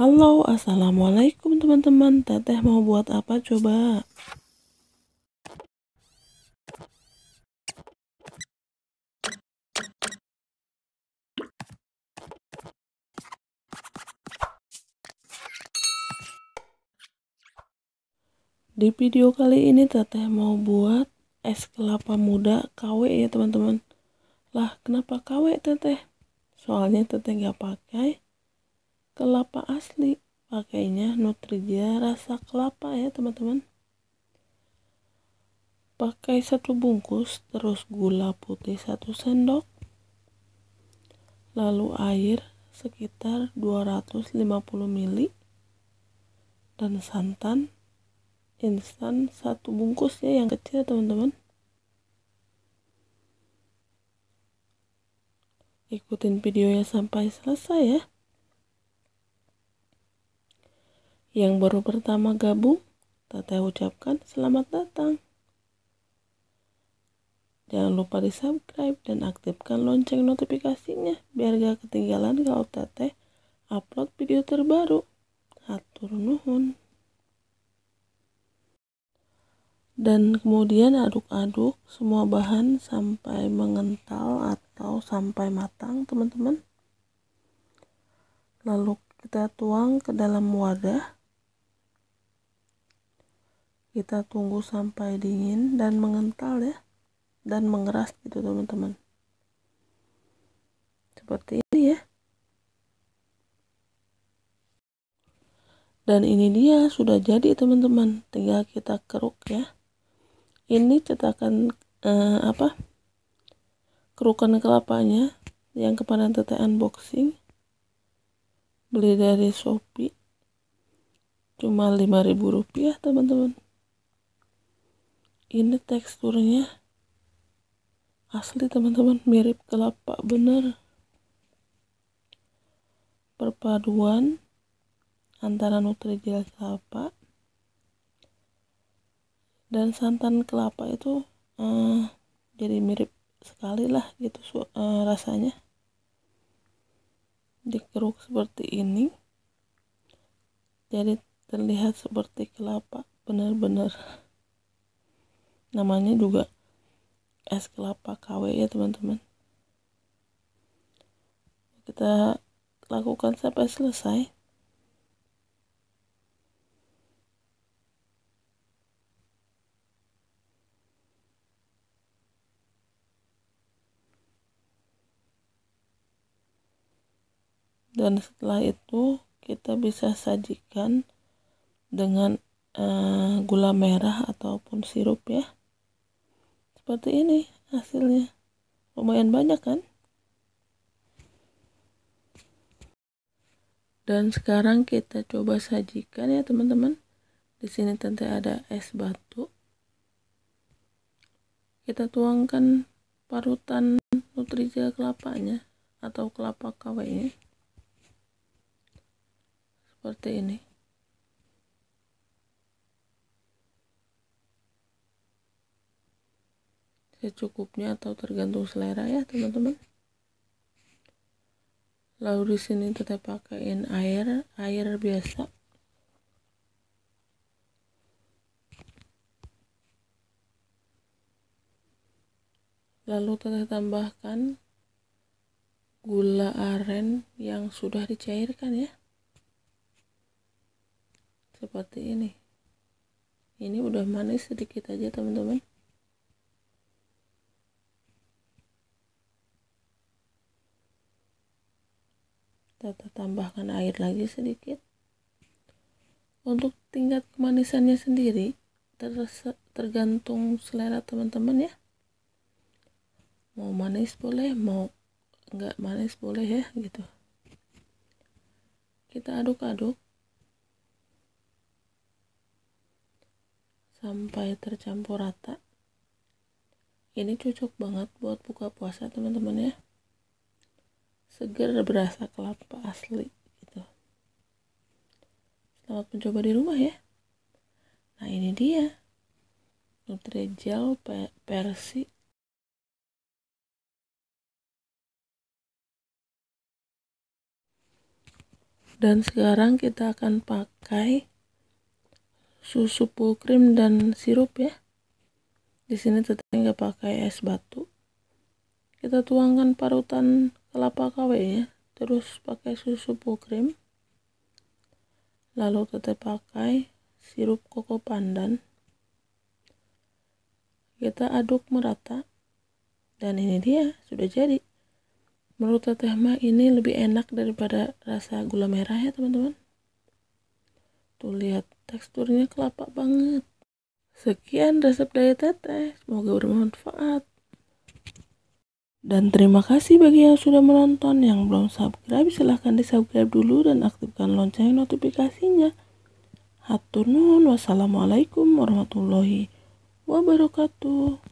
Halo, assalamualaikum teman-teman. Teteh mau buat apa coba? Di video kali ini Teteh mau buat es kelapa muda KW ya teman-teman. Lah, kenapa KW Teteh? Soalnya Teteh nggak pakai kelapa asli pakainya nutrijel rasa kelapa ya teman-teman pakai satu bungkus terus gula putih satu sendok lalu air sekitar 250 ml dan santan instan satu bungkus ya yang kecil ya, teman-teman ikutin videonya sampai selesai ya Yang baru pertama gabung, Teteh ucapkan selamat datang. Jangan lupa di subscribe dan aktifkan lonceng notifikasinya biar gak ketinggalan kalau Teteh upload video terbaru. Hatur nuhun. Dan kemudian aduk-aduk semua bahan sampai mengental atau sampai matang, teman-teman. Lalu kita tuang ke dalam wadah kita tunggu sampai dingin dan mengental ya dan mengeras gitu teman-teman seperti ini ya dan ini dia sudah jadi teman-teman tinggal kita keruk ya ini cetakan eh, apa kerukan kelapanya yang kemarin tete unboxing beli dari Shopee cuma 5000 rupiah teman-teman ini teksturnya asli teman-teman mirip kelapa bener perpaduan antara nutrijel kelapa dan santan kelapa itu uh, jadi mirip sekali lah gitu uh, rasanya dikeruk seperti ini jadi terlihat seperti kelapa benar-benar namanya juga es kelapa KW ya teman-teman kita lakukan sampai selesai dan setelah itu kita bisa sajikan dengan uh, gula merah ataupun sirup ya seperti ini hasilnya lumayan banyak kan dan sekarang kita coba sajikan ya teman-teman di sini tentu ada es batu kita tuangkan parutan nutrija kelapanya atau kelapa kawainya seperti ini secukupnya ya, atau tergantung selera ya teman-teman lalu di sini kita pakaiin air air biasa lalu teteh tambahkan gula aren yang sudah dicairkan ya seperti ini ini udah manis sedikit aja teman-teman tambahkan air lagi sedikit untuk tingkat kemanisannya sendiri ter tergantung selera teman-teman ya mau manis boleh mau enggak manis boleh ya gitu kita aduk-aduk sampai tercampur rata ini cocok banget buat buka puasa teman-teman ya seger berasa kelapa asli gitu selamat mencoba di rumah ya nah ini dia Nutrijel versi dan sekarang kita akan pakai susu full cream dan sirup ya di sini tetap nggak pakai es batu kita tuangkan parutan kelapa KW ya terus pakai susu full cream lalu tetap pakai sirup koko pandan kita aduk merata dan ini dia sudah jadi menurut teteh mah ini lebih enak daripada rasa gula merah ya teman-teman tuh lihat teksturnya kelapa banget sekian resep dari teteh semoga bermanfaat dan terima kasih bagi yang sudah menonton, yang belum subscribe silahkan di subscribe dulu dan aktifkan lonceng notifikasinya. Hatur wassalamualaikum warahmatullahi wabarakatuh.